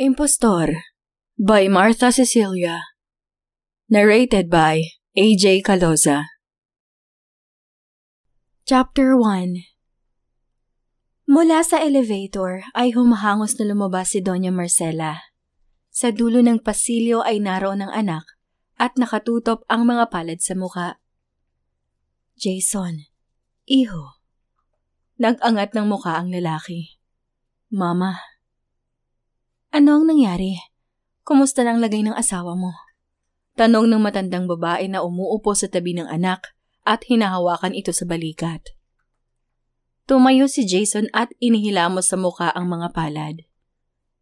Impostor by Martha Cecilia Narrated by A.J. Caloza Chapter 1 Mula sa elevator ay humahangos na lumabas si Doña Marcela. Sa dulo ng pasilyo ay naroon ang anak at nakatutop ang mga palad sa muka. Jason, iho. Nag-angat ng muka ang lalaki. Mama. Ano ang nangyari? Kumusta ang lagay ng asawa mo? Tanong ng matandang babae na umuupo sa tabi ng anak at hinahawakan ito sa balikat. Tumayo si Jason at inihilamos sa muka ang mga palad.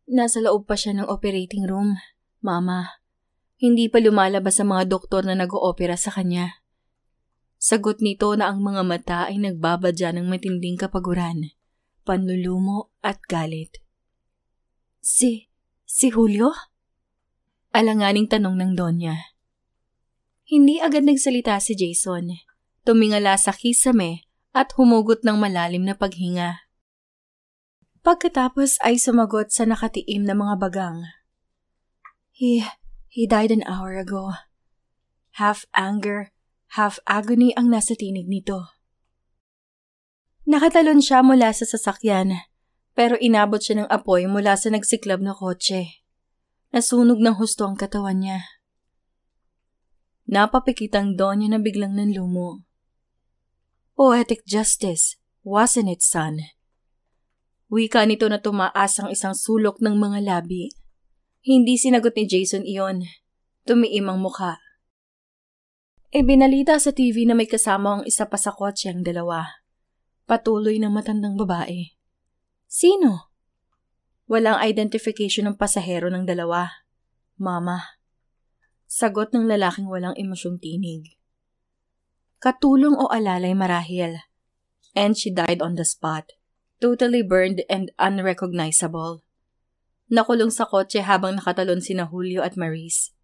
Nasa loob pa siya ng operating room, mama. Hindi pa lumalabas ang mga doktor na nag-oopera sa kanya. Sagot nito na ang mga mata ay nagbabadya ng matinding kapaguran, panlulumo at galit. Si, Si Julio? Alanganing tanong ng Donya. Hindi agad nagsalita si Jason. Tumingala sa kisame at humugot ng malalim na paghinga. Pagkatapos ay sumagot sa nakatiim na mga bagang. He, he died an hour ago. Half anger, half agony ang nasa tinig nito. Nakatalon siya mula sa sasakyan pero inabot siya ng apoy mula sa nagsiklab na kotse. Nasunog ng husto ang katawan niya. Napapikitang Donya na biglang nanlumo. Poetic justice, wasn't it, son? Wika nito na tumaas ang isang sulok ng mga labi. Hindi sinagot ni Jason iyon. Tumiim ang mukha. E binalita sa TV na may kasama ang isa pa sa kotse ang dalawa. Patuloy ng matandang babae. Sino? Walang identification ng pasahero ng dalawa. Mama. Sagot ng lalaking walang emosyong tinig. Katulong o alalay marahil. And she died on the spot. Totally burned and unrecognizable. Nakulong sa kotse habang nakatalon sina Julio at Maris.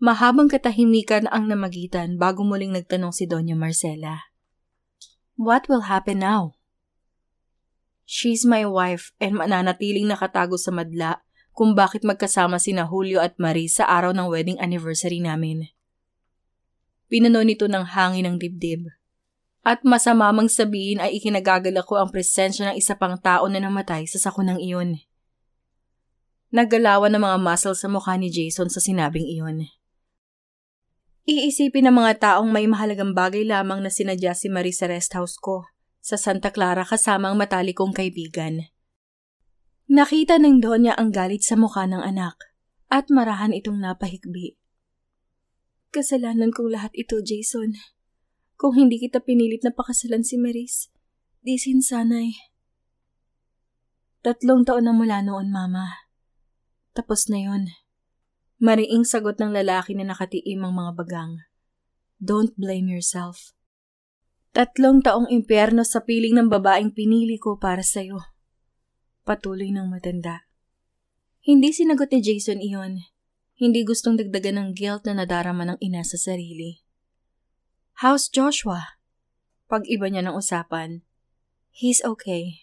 Mahabang katahimikan ang namagitan bago muling nagtanong si Doña Marcela. What will happen now? She's my wife and mananatiling nakatago sa madla kung bakit magkasama sina Julio at Marie sa araw ng wedding anniversary namin. Pinano nito ng hangin ng dibdib. At masama mang sabihin ay ikinagagal ako ang presensya ng isa pang tao na namatay sa sakunang iyon. Naggalawan ng mga muscle sa mukha ni Jason sa sinabing iyon. Iisipin ng mga taong may mahalagang bagay lamang na sinadya si Marie sa rest house ko sa Santa Clara kasamang matali kong kaibigan. Nakita ng Donya ang galit sa mukha ng anak at marahan itong napahigbi. Kasalanan kong lahat ito, Jason. Kung hindi kita pinilit na pakasalan si Maris, di sinsanay. Tatlong taon na mula noon, Mama. Tapos na yon. Mariing sagot ng lalaki na nakatiim ang mga bagang. Don't blame yourself. Tatlong taong impyerno sa piling ng babaeng pinili ko para sa'yo. Patuloy ng matanda. Hindi sinagot ni Jason iyon. Hindi gustong dagdagan ng guilt na nadarama ng ina sa sarili. How's Joshua? Pag-iba niya ng usapan. He's okay.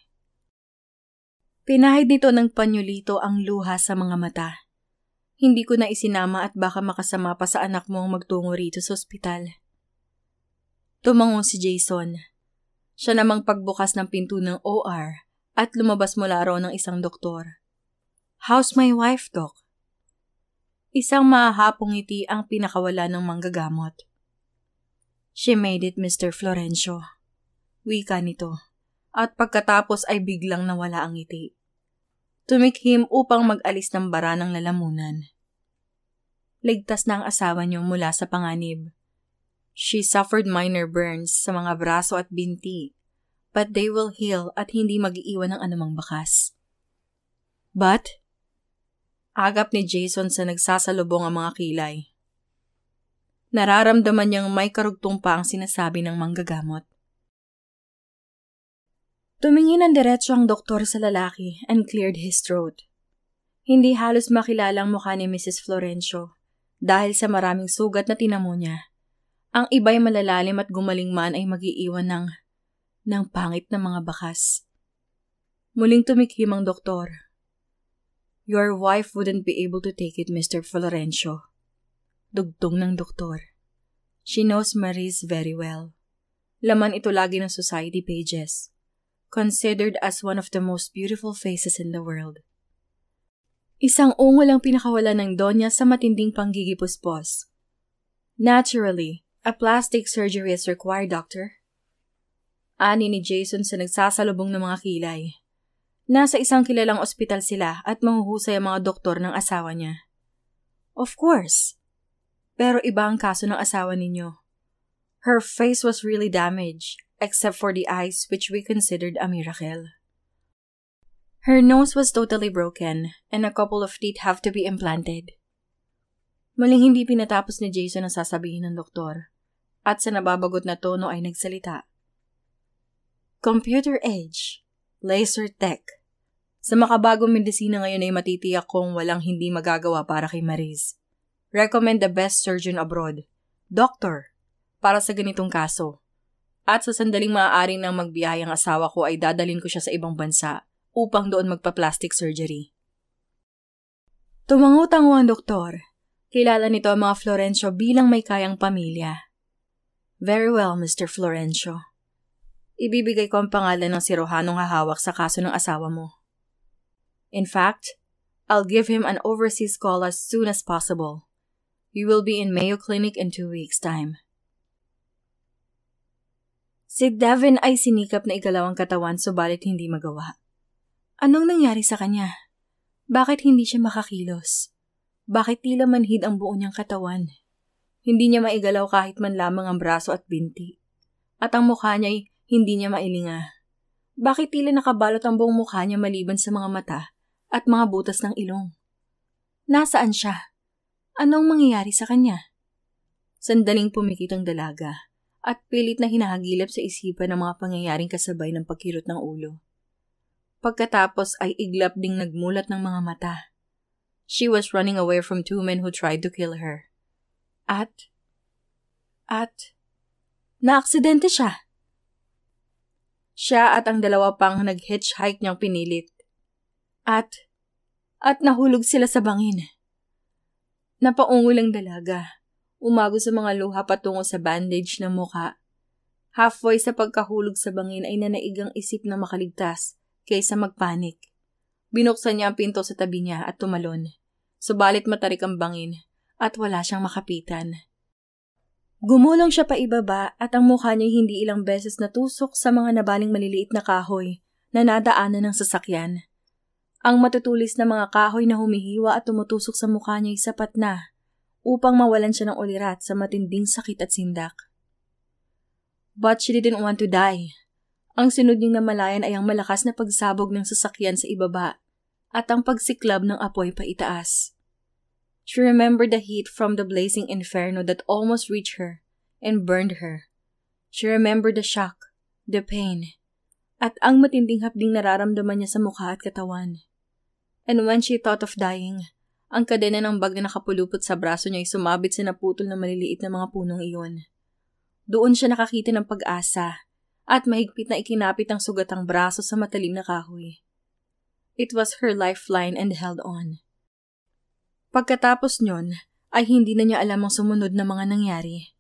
Pinahid nito ng panyulito ang luha sa mga mata. Hindi ko na isinama at baka makasama pa sa anak mo ang magtungo rito sa ospital. Tumango si Jason. Siya namang pagbukas ng pinto ng OR at lumabas mula roon ng isang doktor. How's my wife, Doc? Isang mahahapong ngiti ang pinakawala ng manggagamot. She made it, Mr. Florencio. Wika nito. At pagkatapos ay biglang nawala ang ngiti. Tumikhim upang mag-alis ng bara ng lalamunan. Ligtas na ang asawa niyo mula sa panganib. She suffered minor burns sa mga braso at binti, but they will heal at hindi mag-iwan ng anumang bakas. But, agap ni Jason sa nagsasalubong ang mga kilay. Nararamdaman niyang may karugtong pa ang sinasabi ng manggagamot. Tumingin ang diretso ang doktor sa lalaki and cleared his throat. Hindi halos makilalang mukha ni Mrs. Florencio dahil sa maraming sugat na tinamo niya. Ang iba'y malalalim at gumaling man ay magiiwan ng, ng pangit na mga bakas. Muling tumikhim ang doktor. Your wife wouldn't be able to take it, Mr. Florencio. Dugtong ng doktor. She knows Maris very well. Laman ito lagi ng society pages. Considered as one of the most beautiful faces in the world. Isang ungol ang pinakawala ng Donya sa matinding panggigipuspos. Naturally, A plastic surgery is required, doctor. Ani ni Jason sa nagsasalubong ng mga kilay. Nasa isang kilalang ospital sila at mahuhusay ang mga doktor ng asawa niya. Of course. Pero iba ang kaso ng asawa ninyo. Her face was really damaged, except for the eyes which we considered a miracle. Her nose was totally broken, and a couple of teeth have to be implanted. Muling hindi pinatapos ni Jason ang sasabihin ng doktor at sa nababagot na tono ay nagsalita. Computer Age, Laser Tech. Sa makabagong medisina ngayon ay matitiyak kong walang hindi magagawa para kay Maris. Recommend the best surgeon abroad, doctor, para sa ganitong kaso. At sa sandaling maaaring nang magbiyahe ang asawa ko ay dadalin ko siya sa ibang bansa upang doon magpa-plastic surgery. Tumangutango ang doktor. Kilala nito ang mga Florencio bilang may kayang pamilya. Very well, Mr. Florencio. Ibibigay ko ang pangalan ng si siruhanong hahawak sa kaso ng asawa mo. In fact, I'll give him an overseas call as soon as possible. You will be in Mayo Clinic in two weeks' time. Si Devin ay sinikap na igalaw ang katawan subalit hindi magawa. Anong nangyari sa kanya? Bakit hindi siya makakilos? Bakit tila manhid ang buo niyang katawan? Hindi niya maigalaw kahit man lamang ang braso at binti. At ang mukha niya ay hindi niya mailinga. Bakit tila nakabalot ang buong mukha niya maliban sa mga mata at mga butas ng ilong? Nasaan siya? Anong mangyayari sa kanya? Sandaling pumikit ang dalaga at pilit na hinahagilap sa isipan ng mga pangyayaring kasabay ng pagkirot ng ulo. Pagkatapos ay iglap ding nagmulat ng mga mata. She was running away from two men who tried to kill her. At? At? Naaksidente siya. Siya at ang dalawa pang nag-hitchhike niyang pinilit. At? At nahulog sila sa bangin. Napaungol ang dalaga. Umago sa mga luha patungo sa bandage ng muka. Halfway sa pagkahulog sa bangin ay nanaigang isip na makaligtas kaysa magpanik. Binuksan niya ang pinto sa tabi niya at tumalon. Subalit matarik ang bangin at wala siyang makapitan. Gumulong siya pa ibaba at ang mukha niya hindi ilang beses natusok sa mga nabaling maliliit na kahoy na nadaanan ng sasakyan. Ang matutulis na mga kahoy na humihiwa at tumutusok sa mukha niya ay sapat na upang mawalan siya ng ulirat sa matinding sakit at sindak. But she didn't want to die. Ang sunod niyang namalayan ay ang malakas na pagsabog ng sasakyan sa ibaba at ang pagsiklab ng apoy pa itaas. She remembered the heat from the blazing inferno that almost reached her and burned her. She remembered the shock, the pain, at ang matinding hapding nararamdaman niya sa mukha at katawan. And when she thought of dying, ang kadena ng bag na nakapulupot sa braso niya ay sumabit sa naputol na maliliit na mga punong iyon. Doon siya nakakita ng pag-asa at mahigpit na ikinapit ang sugatang braso sa matalim na kahoy. It was her lifeline and held on. Pagkatapos nyon, ay hindi na niya alam ang sumunod na mga nangyari.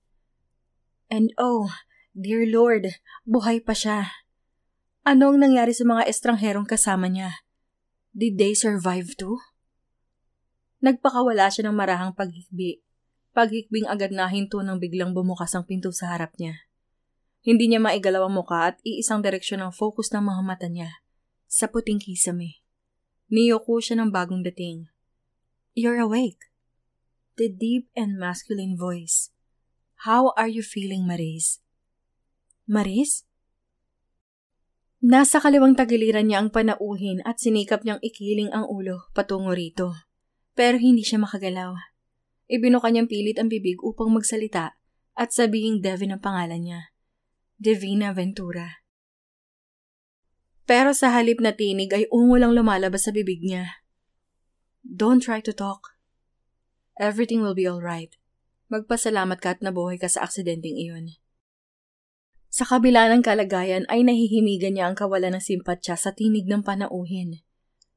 And oh, dear Lord, buhay pa siya. Ano ang nangyari sa mga estrangherong kasama niya? Did they survive too? Nagpakawala siya ng marahang paghikbi. Paghikbing agad na hinto nang biglang bumukas ang pinto sa harap niya. Hindi niya maigalaw ang muka at iisang direksyon ang focus ng mga mata niya. Sa puting kisame. Niyoko siya ng bagong dating. You're awake. The deep and masculine voice. How are you feeling, Maris? Maris? Nasa kaliwang tagiliran niya ang panauhin at sinikap niyang ikiling ang ulo patungo rito. Pero hindi siya makagalaw. Ibinuka niyang pilit ang bibig upang magsalita at sabihing Devin ang pangalan niya. Devina Ventura. Pero sa halip na tinig ay ungo lang lumalabas sa bibig niya. Don't try to talk. Everything will be alright. Magpasalamat ka at nabuhay ka sa aksidenteng iyon. Sa kabila ng kalagayan ay nahihimigan niya ang kawalan ng simpatya sa tinig ng panauhin.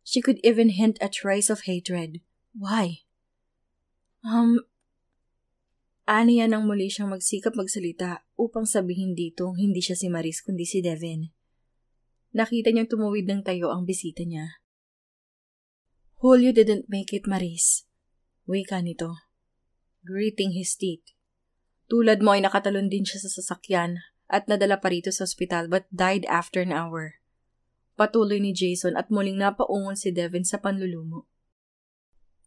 She could even hint at rise of hatred. Why? Um, Aniya nang muli siyang magsikap magsalita upang sabihin dito hindi siya si Maris kundi si Devin. Nakita niyang tumuwid ng tayo ang bisita niya. Julio didn't make it, Maris. Wika nito. Greeting his teeth. Tulad mo ay nakatalon din siya sa sasakyan at nadala pa rito sa ospital but died after an hour. Patuloy ni Jason at muling napaungon si Devin sa panlulumo.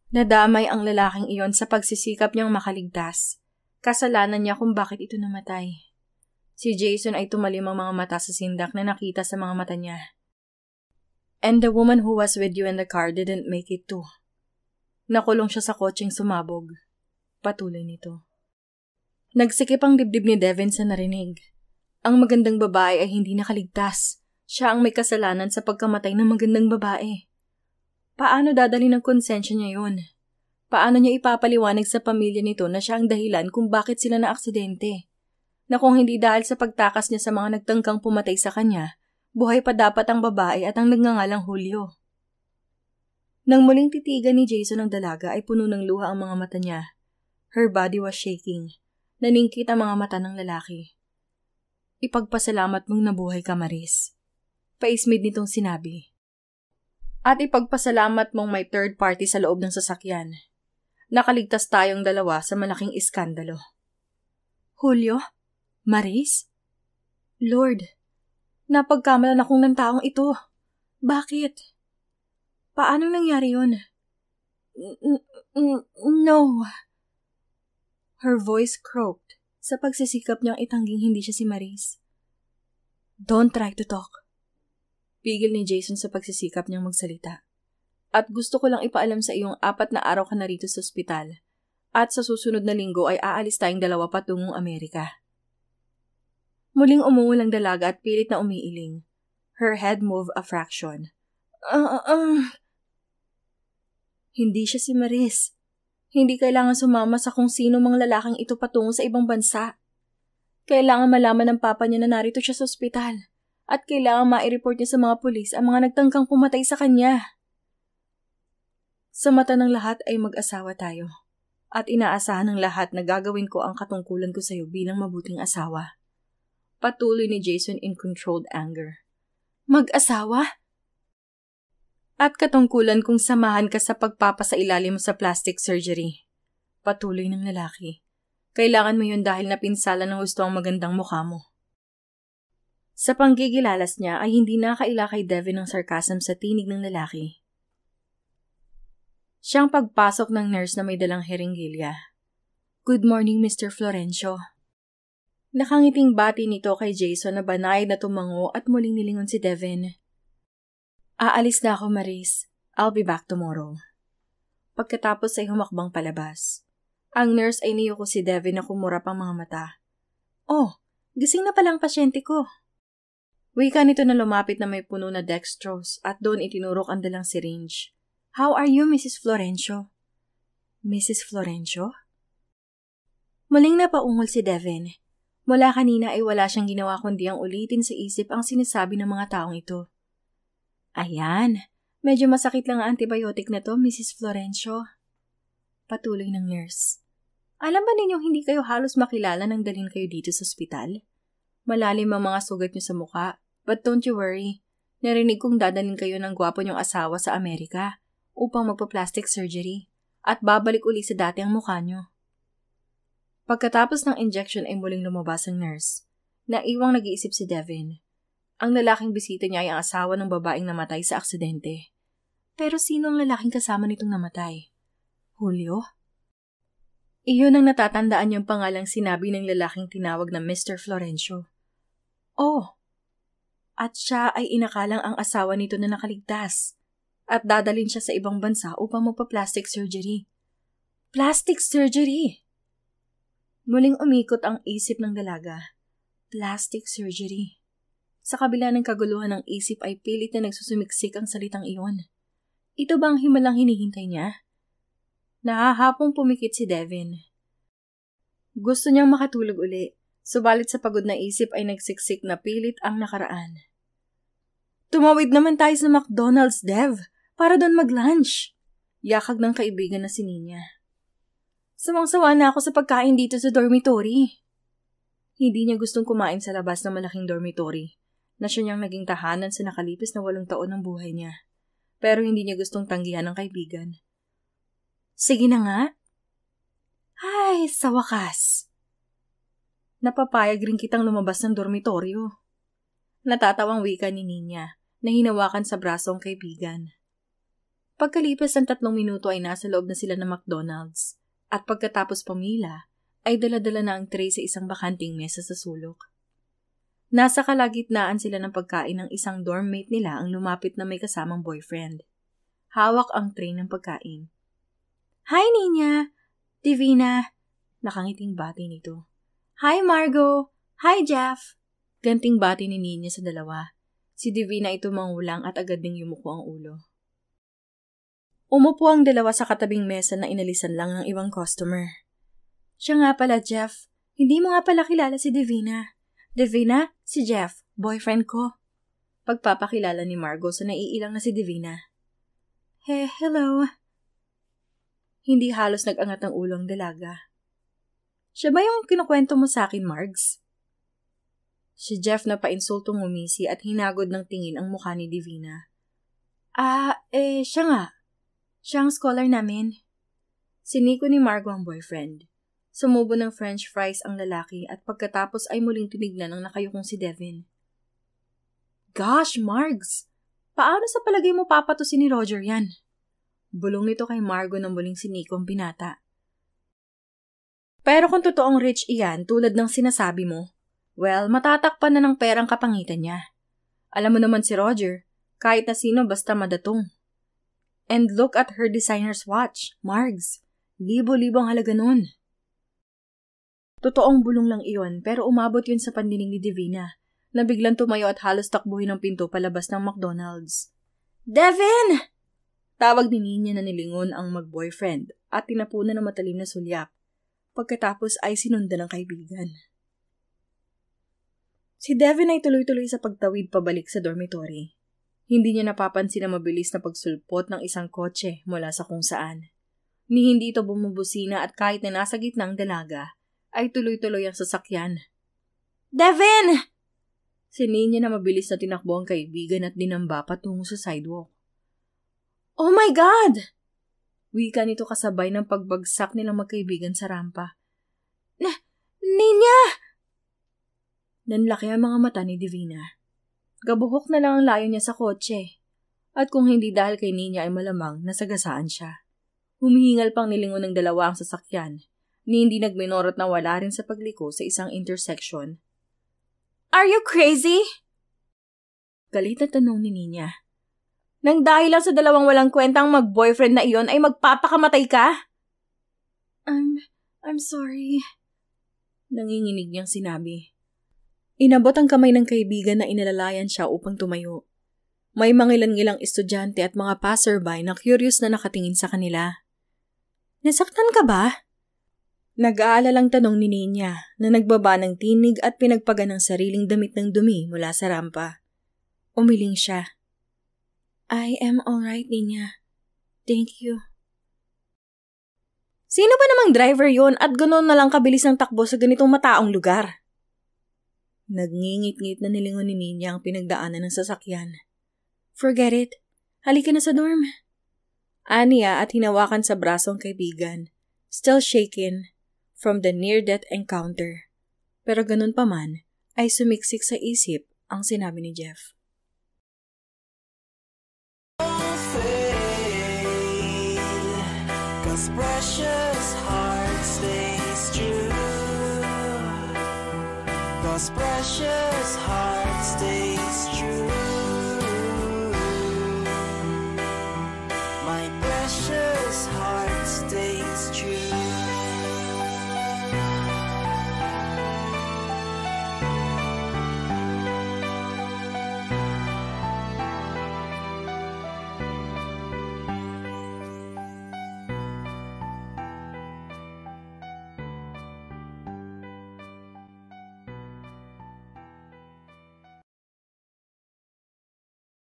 Nadamay ang lalaking iyon sa pagsisikap niyang makaligtas. Kasalanan niya kung bakit ito namatay. Si Jason ay tumalim ang mga mata sa sindak na nakita sa mga mata niya. And the woman who was with you in the car didn't make it too. Nakulong siya sa kotseng sumabog. Patuloy nito. Nagsikip ang dibdib ni Devin sa narinig. Ang magandang babae ay hindi nakaligtas. Siya ang may kasalanan sa pagkamatay ng magandang babae. Paano dadali ng konsensya niya yun? Paano niya ipapaliwanag sa pamilya nito na siya ang dahilan kung bakit sila na aksidente? Na kung hindi dahil sa pagtakas niya sa mga nagtangkang pumatay sa kanya, Buhay pa dapat ang babae at ang nagngangalang Julio. Nang muling titigan ni Jason ang dalaga ay puno ng luha ang mga mata niya. Her body was shaking. Naningkit ang mga mata ng lalaki. Ipagpasalamat mong nabuhay ka, Maris. Paismid nitong sinabi. At ipagpasalamat mong may third party sa loob ng sasakyan. Nakaligtas tayong dalawa sa malaking iskandalo. Julio? Maris? Lord, Napagkamalan akong ng taong ito. Bakit? Paano nangyari yun? No. Her voice croaked sa pagsisikap niyang itangging hindi siya si Maris. Don't try to talk. Pigil ni Jason sa pagsisikap niyang magsalita. At gusto ko lang ipaalam sa iyong apat na araw ka narito sa ospital. At sa susunod na linggo ay aalis tayong dalawa patungong Amerika. Muling umuulang dalaga at pilit na umiiling. Her head moved a fraction. Uh, um... Hindi siya si Maris. Hindi kailangan sumama sa kung sino mang lalaking ito patungo sa ibang bansa. Kailangan malaman ng papa niya na narito siya sa ospital at kailangan ma-report niya sa mga pulis ang mga nagtangkang pumatay sa kanya. Sa mata ng lahat ay mag-asawa tayo at inaasahan ng lahat na gagawin ko ang katungkulan ko sa iyo bilang mabuting asawa. Patuloy ni Jason in controlled anger. Mag-asawa? At katungkulan kung samahan ka sa pagpapasailalim mo sa plastic surgery. Patuloy ng lalaki. Kailangan mo yun dahil napinsala ng gusto ang magandang mukha mo. Sa panggigilalas niya ay hindi nakaila kay Devin ng sarcasm sa tinig ng lalaki. Siyang pagpasok ng nurse na may dalang heringgilya. Good morning, Mr. Florencio. Nakangiting bati nito kay Jason na banayad na tumango at muling nilingon si Devin. Aalis na ako, Maris. I'll be back tomorrow. Pagkatapos ay humakbang palabas. Ang nurse ay niyuko si Devin na kumura pang mga mata. Oh, gising na palang pasyente ko. Wika nito na lumapit na may puno na dextrose at doon itinurok ang dalang syringe. How are you, Mrs. Florencio? Mrs. Florencio? Muling napaungol si Devin. Mula kanina ay wala siyang ginawa kundi ang ulitin sa isip ang sinasabi ng mga taong ito. Ayan, medyo masakit lang ang antibiotic na to, Mrs. Florencio. Patuloy ng nurse. Alam ba ninyo hindi kayo halos makilala nang dalhin kayo dito sa ospital? Malalim ang mga sugat niyo sa muka, but don't you worry. Narinig kong dadalhin kayo ng gwapo niyong asawa sa Amerika upang magpa-plastic surgery at babalik uli sa dati ang mukha niyo. Pagkatapos ng injection ay muling lumabas ang nurse. Naiwang nag-iisip si Devin. Ang lalaking bisita niya ay ang asawa ng babaeng namatay sa aksidente. Pero sino ang lalaking kasama nitong namatay? Julio? Iyon ang natatandaan niyang pangalang sinabi ng lalaking tinawag na Mr. Florencio. Oh! At siya ay inakalang ang asawa nito na nakaligtas at dadalin siya sa ibang bansa upang magpa-plastic surgery. Plastic surgery! Muling umikot ang isip ng dalaga. Plastic surgery. Sa kabila ng kaguluhan ng isip ay pilit na nagsusumiksik ang salitang iyon. Ito ba ang himalang hinihintay niya? Nahahapong pumikit si Devin. Gusto niyang makatulog uli, subalit sa pagod na isip ay nagsiksik na pilit ang nakaraan. Tumawid naman tayo sa McDonald's, Dev, para doon mag-lunch. Yakag ng kaibigan na si Ninya. Sawang-sawa na ako sa pagkain dito sa dormitory. Hindi niya gustong kumain sa labas ng malaking dormitory na siya niyang naging tahanan sa nakalipis na walong taon ng buhay niya. Pero hindi niya gustong tanggihan ng kaibigan. Sige na nga. Ay, sa wakas. Napapayag rin kitang lumabas ng dormitoryo. Natatawang wika ni Ninya na hinawakan sa braso ang kaibigan. Pagkalipas ng tatlong minuto ay nasa loob na sila ng McDonald's at pagkatapos pumila, ay daladala na ang tray sa isang bakanting mesa sa sulok. Nasa kalagitnaan sila ng pagkain ng isang dormmate nila ang lumapit na may kasamang boyfriend. Hawak ang tray ng pagkain. Hi, Nina! Divina! Nakangiting bati nito. Hi, Margo! Hi, Jeff! Ganting bati ni Nina sa dalawa. Si Divina ay tumangulang at agad ding yumuko ang ulo. Umupo ang dalawa sa katabing mesa na inalisan lang ng ibang customer. Siya nga pala, Jeff. Hindi mo nga pala kilala si Divina. Divina, si Jeff, boyfriend ko. Pagpapakilala ni Margo sa naiilang na si Divina. Hey, hello. Hindi halos nag-angat ang ulong dalaga. Siya ba yung kinukwento mo sa akin, Margs? Si Jeff na painsultong ngumisi at hinagod ng tingin ang mukha ni Divina. Ah, eh, siya nga. Siya ang scholar namin. Siniko ni Margo ang boyfriend. Sumubo ng french fries ang lalaki at pagkatapos ay muling tinignan ang nakayukong si Devin. Gosh, Margs! Paano sa palagay mo papatusin ni Roger yan? Bulong nito kay Margo nang muling siniko ang binata. Pero kung totoong rich iyan tulad ng sinasabi mo, well, matatakpan na ng perang kapangitan niya. Alam mo naman si Roger, kahit na sino basta madatong. And look at her designer's watch, Margs. Libo-libong halaga nun. Totoong bulong lang iyon pero umabot yun sa pandinig ni Divina na biglang tumayo at halos takbuhin ang pinto palabas ng McDonald's. Devin! Tawag ni Nina na nilingon ang mag-boyfriend at tinapunan ng matalim na sulyap. Pagkatapos ay sinunda ng kaibigan. Si Devin ay tuloy-tuloy sa pagtawid pabalik sa dormitory. Hindi niya napapansin ang mabilis na pagsulpot ng isang kotse mula sa kung saan. Ni hindi ito bumubusina at kahit na nasa gitna ng dalaga, ay tuloy-tuloy ang sasakyan. Devin! Sininya na mabilis na tinakbo ang kaibigan at dinamba patungo sa sidewalk. Oh my God! Wika nito kasabay ng pagbagsak nilang magkaibigan sa rampa. Na, Ninya! Nanlaki ang mga mata ni Divina. Gabuhok na lang ang layo niya sa kotse. At kung hindi dahil kay Nina ay malamang, nasagasaan siya. Humihingal pang nilingon ng dalawa ang sasakyan, ni hindi nagminorot at nawala rin sa pagliko sa isang intersection. Are you crazy? Galit na tanong ni Nina. Nang dahil lang sa dalawang walang kwentang mag-boyfriend na iyon ay magpapakamatay ka? I'm, I'm sorry. Nanginginig niyang sinabi. Inabot ang kamay ng kaibigan na inalalayan siya upang tumayo. May mangilan-ngilang estudyante at mga passerby na curious na nakatingin sa kanila. Nasaktan ka ba? nag aalala lang tanong ni Ninya na nagbaba ng tinig at pinagpaga ng sariling damit ng dumi mula sa rampa. Umiling siya. I am alright, Ninya. Thank you. Sino ba namang driver yon at ganoon na lang kabilis ng takbo sa ganitong mataong lugar? Nagngingit-ngit na nilingon ni Ninya ang pinagdaanan ng sasakyan. Forget it. Halika na sa dorm. Aniya at hinawakan sa braso ang kaibigan, still shaken from the near-death encounter. Pero ganun pa man, ay sumiksik sa isip ang sinabi ni Jeff. Cause pressure Cause precious heart stays true